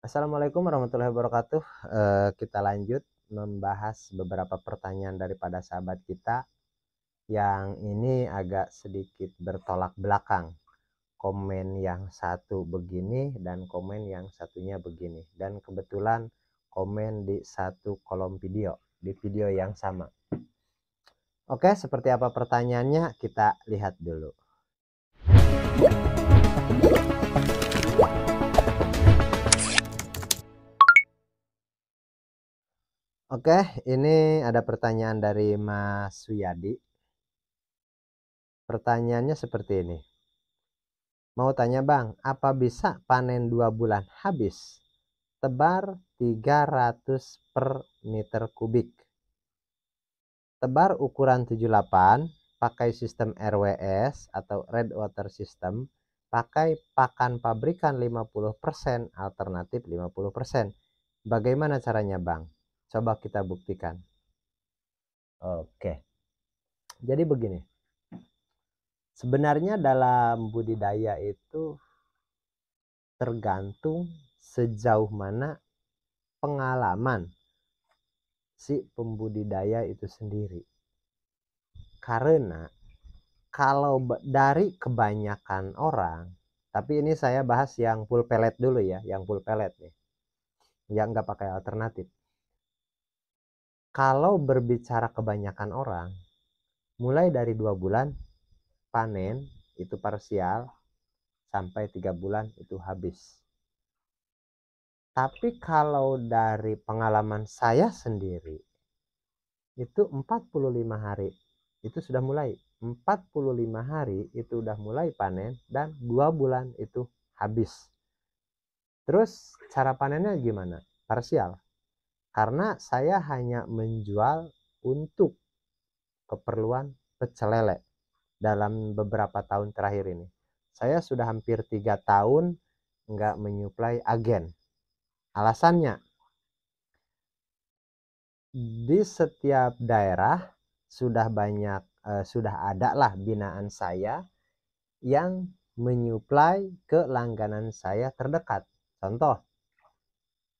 Assalamualaikum warahmatullahi wabarakatuh. Eh, kita lanjut membahas beberapa pertanyaan daripada sahabat kita yang ini agak sedikit bertolak belakang. Komen yang satu begini dan komen yang satunya begini. Dan kebetulan komen di satu kolom video, di video yang sama. Oke, seperti apa pertanyaannya kita lihat dulu. Oke, ini ada pertanyaan dari Mas Wiyadi. Pertanyaannya seperti ini. Mau tanya Bang, apa bisa panen dua bulan habis? Tebar 300 per meter kubik. Tebar ukuran 78 pakai sistem RWS atau Red Water System pakai pakan pabrikan 50% alternatif 50%. Bagaimana caranya Bang? Coba kita buktikan. Oke. Jadi begini. Sebenarnya dalam budidaya itu tergantung sejauh mana pengalaman si pembudidaya itu sendiri. Karena kalau dari kebanyakan orang, tapi ini saya bahas yang full pelet dulu ya, yang full pelet nih. Yang nggak pakai alternatif kalau berbicara kebanyakan orang, mulai dari dua bulan panen itu parsial sampai tiga bulan itu habis. Tapi kalau dari pengalaman saya sendiri itu 45 hari itu sudah mulai 45 hari itu udah mulai panen dan dua bulan itu habis. Terus cara panennya gimana? Parsial karena saya hanya menjual untuk keperluan pecel dalam beberapa tahun terakhir ini. Saya sudah hampir tiga tahun nggak menyuplai agen. Alasannya, di setiap daerah sudah banyak, eh, sudah ada lah binaan saya yang menyuplai ke langganan saya terdekat. Contoh,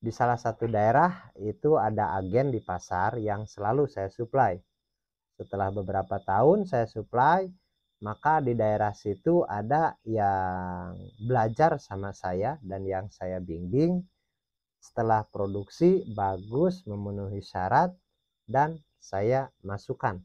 di salah satu daerah itu ada agen di pasar yang selalu saya supply. Setelah beberapa tahun saya supply, maka di daerah situ ada yang belajar sama saya dan yang saya bimbing. Setelah produksi bagus memenuhi syarat dan saya masukkan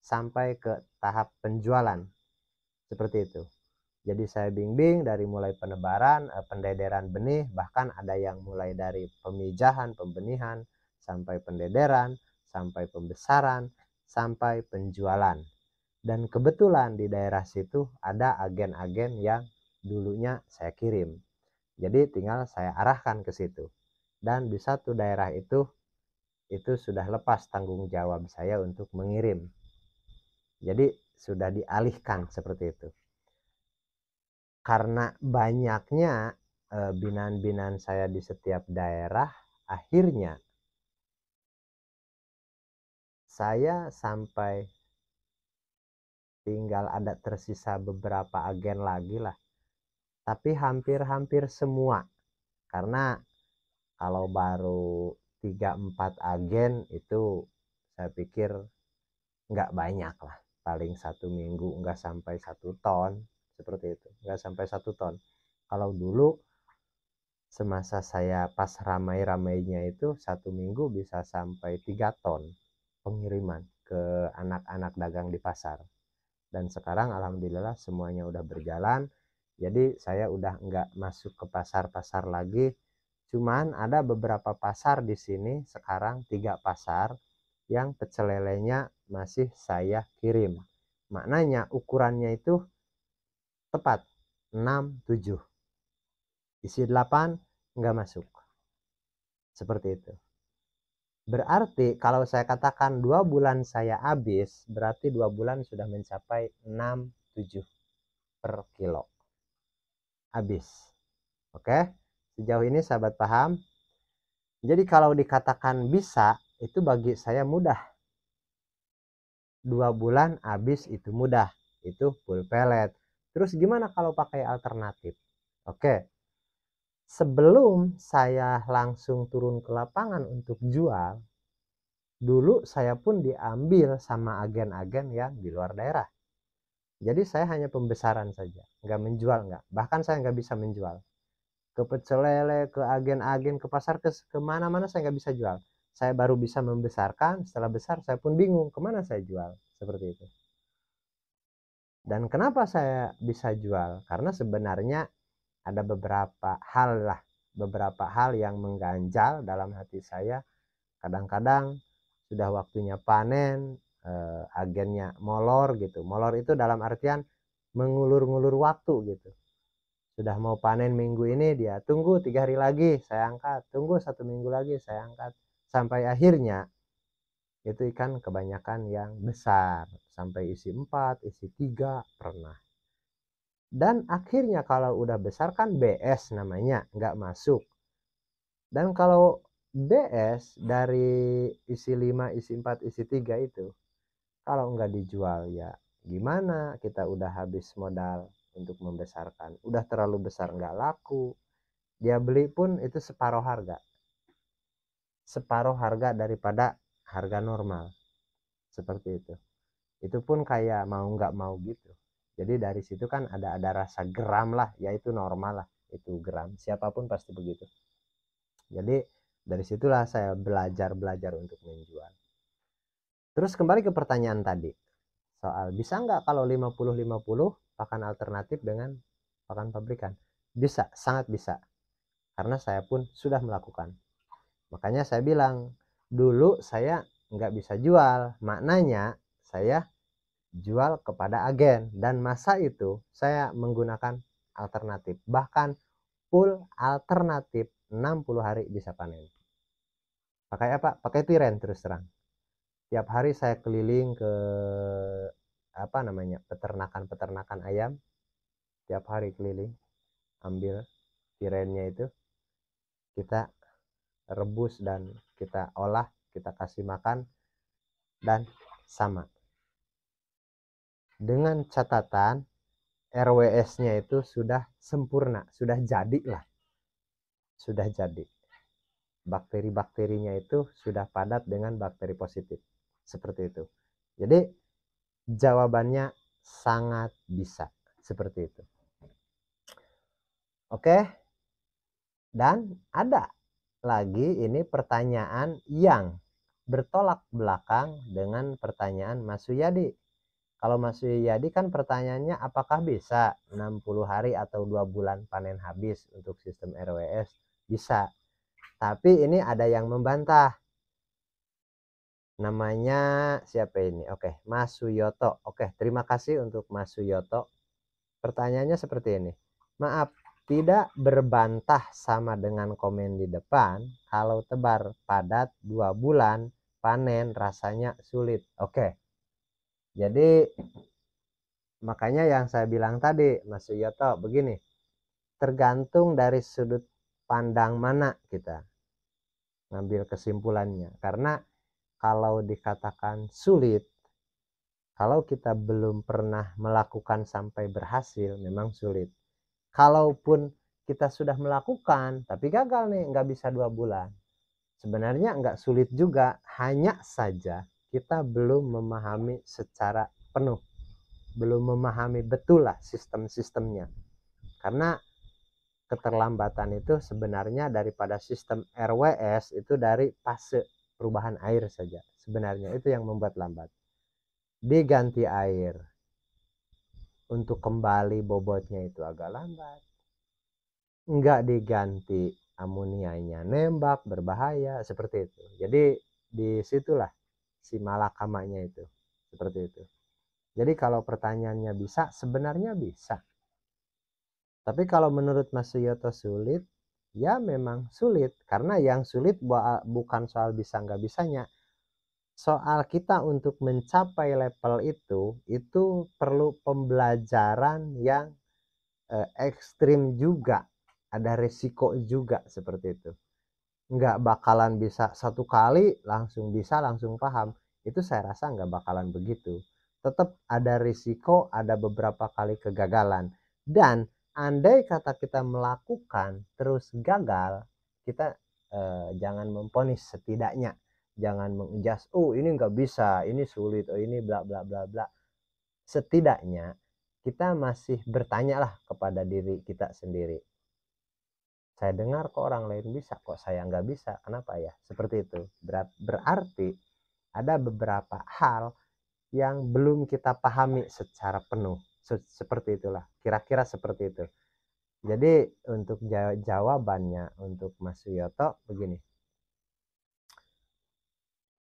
sampai ke tahap penjualan. Seperti itu. Jadi saya bimbing dari mulai penebaran, eh, pendederan benih, bahkan ada yang mulai dari pemijahan, pembenihan, sampai pendederan, sampai pembesaran, sampai penjualan. Dan kebetulan di daerah situ ada agen-agen yang dulunya saya kirim. Jadi tinggal saya arahkan ke situ. Dan di satu daerah itu, itu sudah lepas tanggung jawab saya untuk mengirim. Jadi sudah dialihkan seperti itu karena banyaknya eh, binaan-binaan saya di setiap daerah, akhirnya saya sampai tinggal ada tersisa beberapa agen lagi lah. Tapi hampir-hampir semua. Karena kalau baru 3-4 agen itu saya pikir nggak banyak lah. Paling satu minggu nggak sampai satu ton seperti itu nggak sampai satu ton kalau dulu semasa saya pas ramai-ramainya itu satu minggu bisa sampai tiga ton pengiriman ke anak-anak dagang di pasar dan sekarang alhamdulillah semuanya udah berjalan jadi saya udah nggak masuk ke pasar-pasar lagi cuman ada beberapa pasar di sini sekarang tiga pasar yang pecelelenya masih saya kirim maknanya ukurannya itu tepat 6 7 isi 8 nggak masuk seperti itu berarti kalau saya katakan dua bulan saya habis berarti dua bulan sudah mencapai 6 7 per kilo habis oke sejauh ini sahabat paham jadi kalau dikatakan bisa itu bagi saya mudah dua bulan habis itu mudah itu full pellet Terus gimana kalau pakai alternatif? Oke. Sebelum saya langsung turun ke lapangan untuk jual, dulu saya pun diambil sama agen-agen yang di luar daerah. Jadi saya hanya pembesaran saja, nggak menjual nggak. Bahkan saya nggak bisa menjual. Ke pecelele, ke agen-agen, ke pasar, ke kemana-mana saya nggak bisa jual. Saya baru bisa membesarkan, setelah besar saya pun bingung kemana saya jual. Seperti itu. Dan kenapa saya bisa jual? Karena sebenarnya ada beberapa hal lah, beberapa hal yang mengganjal dalam hati saya. Kadang-kadang sudah waktunya panen, eh, agennya molor gitu. Molor itu dalam artian mengulur-ngulur waktu gitu. Sudah mau panen minggu ini dia tunggu tiga hari lagi saya angkat, tunggu satu minggu lagi saya angkat. Sampai akhirnya itu ikan kebanyakan yang besar sampai isi 4, isi 3 pernah. Dan akhirnya kalau udah besar kan BS namanya, nggak masuk. Dan kalau BS dari isi 5, isi 4, isi 3 itu kalau nggak dijual ya gimana kita udah habis modal untuk membesarkan. Udah terlalu besar nggak laku. Dia beli pun itu separuh harga. Separuh harga daripada harga normal seperti itu itu pun kayak mau nggak mau gitu jadi dari situ kan ada ada rasa geram lah yaitu normal lah itu geram siapapun pasti begitu jadi dari situlah saya belajar belajar untuk menjual terus kembali ke pertanyaan tadi soal bisa nggak kalau 50-50 pakan alternatif dengan pakan pabrikan bisa sangat bisa karena saya pun sudah melakukan makanya saya bilang dulu saya nggak bisa jual maknanya saya jual kepada agen dan masa itu saya menggunakan alternatif bahkan full alternatif 60 hari bisa panen pakai apa pakai tiren terus terang tiap hari saya keliling ke apa namanya peternakan-peternakan ayam tiap hari keliling ambil tirennya itu kita rebus dan kita olah kita kasih makan dan sama dengan catatan RWS-nya itu sudah sempurna sudah jadi lah sudah jadi bakteri-bakterinya itu sudah padat dengan bakteri positif seperti itu jadi jawabannya sangat bisa seperti itu oke dan ada lagi ini pertanyaan yang bertolak belakang dengan pertanyaan Mas Suyadi. Kalau Mas Suyadi kan pertanyaannya apakah bisa 60 hari atau dua bulan panen habis untuk sistem RWS? Bisa. Tapi ini ada yang membantah. Namanya siapa ini? Oke, Mas Suyoto. Oke, terima kasih untuk Mas Suyoto. Pertanyaannya seperti ini. Maaf, tidak berbantah sama dengan komen di depan, kalau tebar padat dua bulan panen rasanya sulit. Oke. Jadi makanya yang saya bilang tadi Mas Suyoto begini. Tergantung dari sudut pandang mana kita ngambil kesimpulannya. Karena kalau dikatakan sulit kalau kita belum pernah melakukan sampai berhasil memang sulit kalaupun kita sudah melakukan tapi gagal nih nggak bisa dua bulan sebenarnya nggak sulit juga hanya saja kita belum memahami secara penuh belum memahami betul lah sistem-sistemnya karena keterlambatan itu sebenarnya daripada sistem RWS itu dari fase perubahan air saja sebenarnya itu yang membuat lambat diganti air untuk kembali bobotnya itu agak lambat. Enggak diganti amonianya nembak berbahaya seperti itu. Jadi disitulah si malakamanya itu seperti itu. Jadi kalau pertanyaannya bisa, sebenarnya bisa. Tapi kalau menurut Mas Yoto sulit, ya memang sulit. Karena yang sulit bukan soal bisa nggak bisanya, soal kita untuk mencapai level itu itu perlu pembelajaran yang eh, ekstrim juga ada resiko juga seperti itu nggak bakalan bisa satu kali langsung bisa langsung paham itu saya rasa nggak bakalan begitu tetap ada risiko ada beberapa kali kegagalan dan andai kata kita melakukan terus gagal kita eh, jangan memponis setidaknya jangan mengejas oh ini nggak bisa ini sulit oh ini bla bla bla bla setidaknya kita masih bertanya lah kepada diri kita sendiri saya dengar kok orang lain bisa kok saya nggak bisa kenapa ya seperti itu berarti ada beberapa hal yang belum kita pahami secara penuh seperti itulah kira-kira seperti itu jadi untuk jawabannya untuk Mas Yoto begini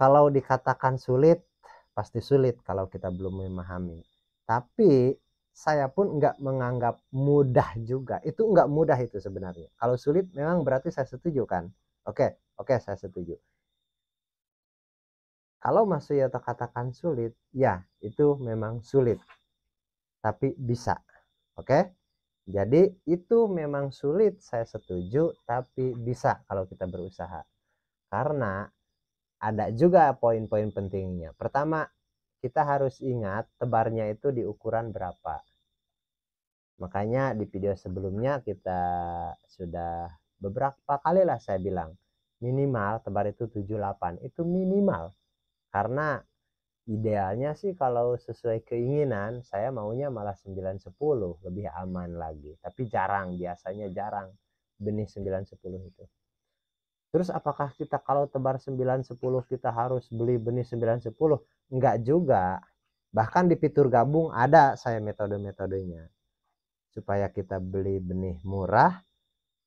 kalau dikatakan sulit pasti sulit kalau kita belum memahami tapi saya pun nggak menganggap mudah juga itu nggak mudah itu sebenarnya kalau sulit memang berarti saya setuju kan oke oke saya setuju kalau Mas Suyoto katakan sulit ya itu memang sulit tapi bisa oke jadi itu memang sulit saya setuju tapi bisa kalau kita berusaha karena ada juga poin-poin pentingnya. Pertama, kita harus ingat tebarnya itu di ukuran berapa. Makanya di video sebelumnya kita sudah beberapa kali lah saya bilang minimal tebar itu 78 itu minimal karena idealnya sih kalau sesuai keinginan saya maunya malah 910 lebih aman lagi tapi jarang biasanya jarang benih 910 itu Terus apakah kita kalau tebar 910 kita harus beli benih 910? Enggak juga. Bahkan di fitur gabung ada saya metode-metodenya. Supaya kita beli benih murah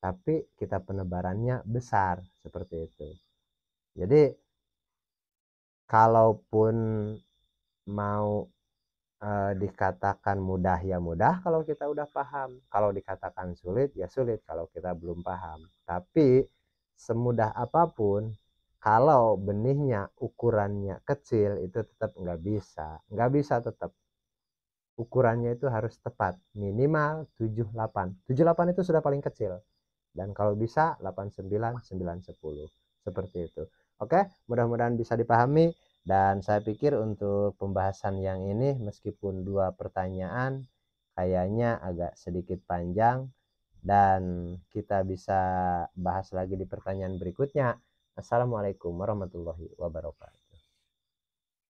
tapi kita penebarannya besar seperti itu. Jadi kalaupun mau e, dikatakan mudah ya mudah kalau kita udah paham, kalau dikatakan sulit ya sulit kalau kita belum paham. Tapi semudah apapun kalau benihnya ukurannya kecil itu tetap nggak bisa nggak bisa tetap ukurannya itu harus tepat minimal 78 78 itu sudah paling kecil dan kalau bisa 89 9 10 seperti itu oke mudah-mudahan bisa dipahami dan saya pikir untuk pembahasan yang ini meskipun dua pertanyaan kayaknya agak sedikit panjang dan kita bisa bahas lagi di pertanyaan berikutnya. Assalamualaikum warahmatullahi wabarakatuh.